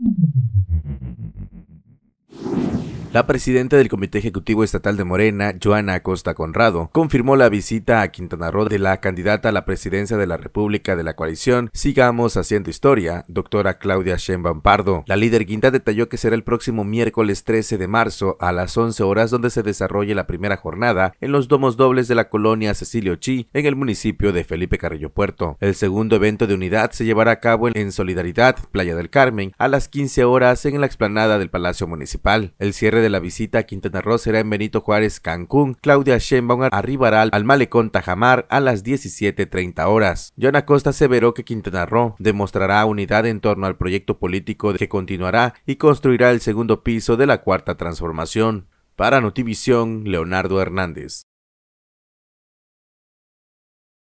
Mm-hmm. La presidenta del Comité Ejecutivo Estatal de Morena, Joana Acosta Conrado, confirmó la visita a Quintana Roo de la candidata a la presidencia de la República de la coalición Sigamos Haciendo Historia, doctora Claudia Sheinbaum Pardo. La líder Quinta detalló que será el próximo miércoles 13 de marzo a las 11 horas donde se desarrolle la primera jornada en los domos dobles de la colonia Cecilio Chi en el municipio de Felipe Carrillo Puerto. El segundo evento de unidad se llevará a cabo en Solidaridad, Playa del Carmen, a las 15 horas en la explanada del Palacio Municipal. El cierre de la visita a Quintana Roo será en Benito Juárez, Cancún. Claudia Sheinbaum arribará al malecón Tajamar a las 17.30 horas. John Acosta aseveró que Quintana Roo demostrará unidad en torno al proyecto político que continuará y construirá el segundo piso de la cuarta transformación. Para Notivisión, Leonardo Hernández.